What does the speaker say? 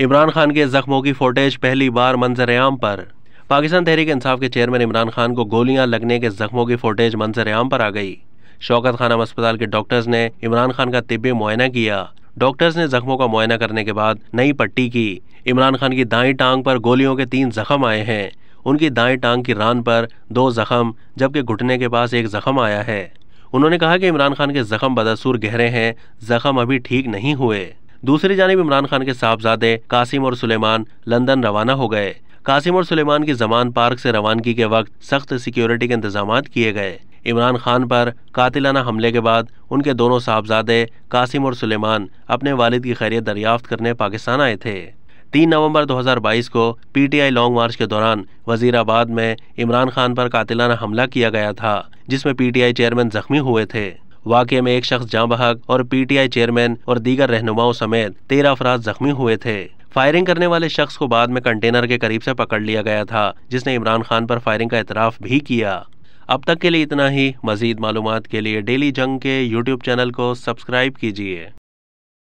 इमरान खान के जख्मों की फोटेज पहली बार आम पर पाकिस्तान तहरीक इंसाफ के चेयरमैन इमरान खान को गोलियां लगने के जख्मों की फोटेज आम पर आ गई शौकत खानम अस्पताल के डॉक्टर्स ने इमरान खान का तिब्बी मुआयना किया डॉक्टर्स ने जख्मों का मुआयना करने के बाद नई पट्टी की इमरान खान की दाएं टांग पर गोलियों के तीन जख्म आए हैं उनकी दाएं टांग की रान पर दो जख्म जबकि घुटने के पास एक जख्म आया है उन्होंने कहा कि इमरान खान के जख्म बदसूर गहरे हैं जख्म अभी ठीक नहीं हुए दूसरी जानब इमरान खान के साहबजादे कासिम और सुलेमान लंदन रवाना हो गए कासिम और सुलेमान की जमान पार्क से रवानगी के वक्त सख्त सिक्योरिटी के इंतजाम किए गए इमरान खान पर कातिलाना हमले के बाद उनके दोनों साहबजादे कासिम और सुलेमान अपने वालिद की खैरियत दरियाफ्त करने पाकिस्तान आए थे तीन नवंबर 2022 को पीटीआई लॉन्ग मार्च के दौरान वजीराबाद में इमरान खान पर कातिलाना हमला किया गया था जिसमें पीटीआई चेयरमैन जख्मी हुए थे वाकये में एक शख्स जाँ बहाक और पीटीआई चेयरमैन और दीगर रहनुमाओं समेत तेरह अफराद जख्मी हुए थे फायरिंग करने वाले शख्स को बाद में कंटेनर के करीब से पकड़ लिया गया था जिसने इमरान खान पर फायरिंग का इतराफ भी किया अब तक के लिए इतना ही मजीद मालूम के लिए डेली जंग के यूट्यूब चैनल को सब्सक्राइब कीजिए